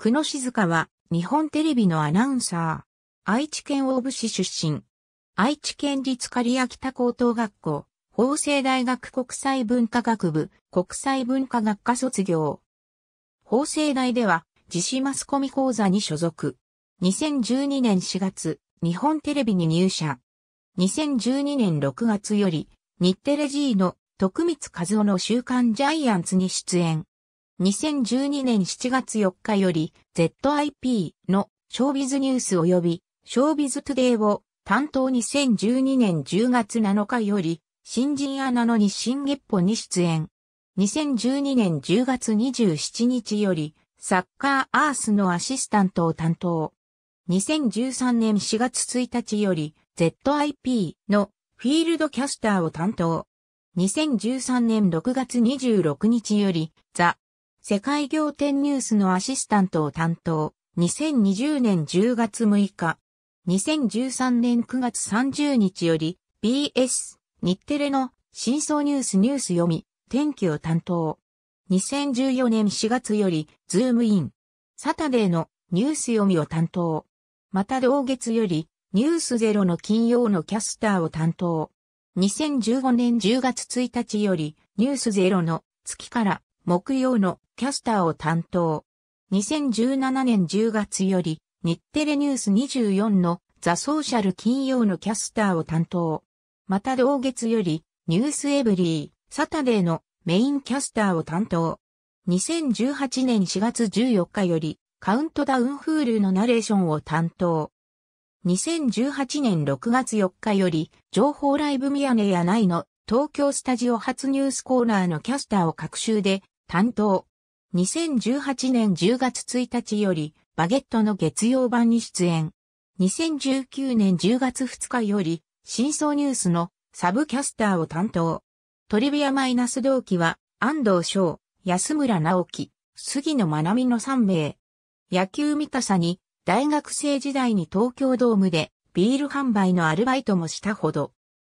久野静香は、日本テレビのアナウンサー。愛知県大府市出身。愛知県立刈谷北高等学校、法政大学国際文化学部、国際文化学科卒業。法政大では、自主マスコミ講座に所属。2012年4月、日本テレビに入社。2012年6月より、日テレ G の徳光和夫の週刊ジャイアンツに出演。2012年7月4日より ZIP のショービズニュース及びショービズトゥデイを担当2012年10月7日より新人アナの日新月歩に出演。2012年10月27日よりサッカーアースのアシスタントを担当。2013年4月1日より ZIP のフィールドキャスターを担当。2013年6月26日よりザ・世界仰天ニュースのアシスタントを担当、2020年10月6日、2013年9月30日より、BS、日テレの、真相ニュースニュース読み、天気を担当。2014年4月より、ズームイン。サタデーの、ニュース読みを担当。また同月より、ニュースゼロの金曜のキャスターを担当。2015年10月1日より、ニュースゼロの、月から、木曜のキャスターを担当。2017年10月より、日テレニュース24のザ・ソーシャル金曜のキャスターを担当。また同月より、ニュースエブリー、サタデーのメインキャスターを担当。2018年4月14日より、カウントダウンフールのナレーションを担当。2018年6月4日より、情報ライブミヤネ屋内の東京スタジオ初ニュースコーナーのキャスターを各週で担当。2018年10月1日より、バゲットの月曜版に出演。2019年10月2日より、真相ニュースのサブキャスターを担当。トリビアマイナス同期は、安藤翔、安村直樹、杉野学美の3名。野球見たさに、大学生時代に東京ドームで、ビール販売のアルバイトもしたほど。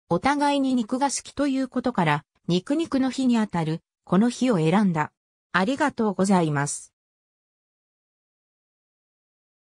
お互いに肉が好きということから、肉肉の日にあたるこの日を選んだ。ありがとうございます。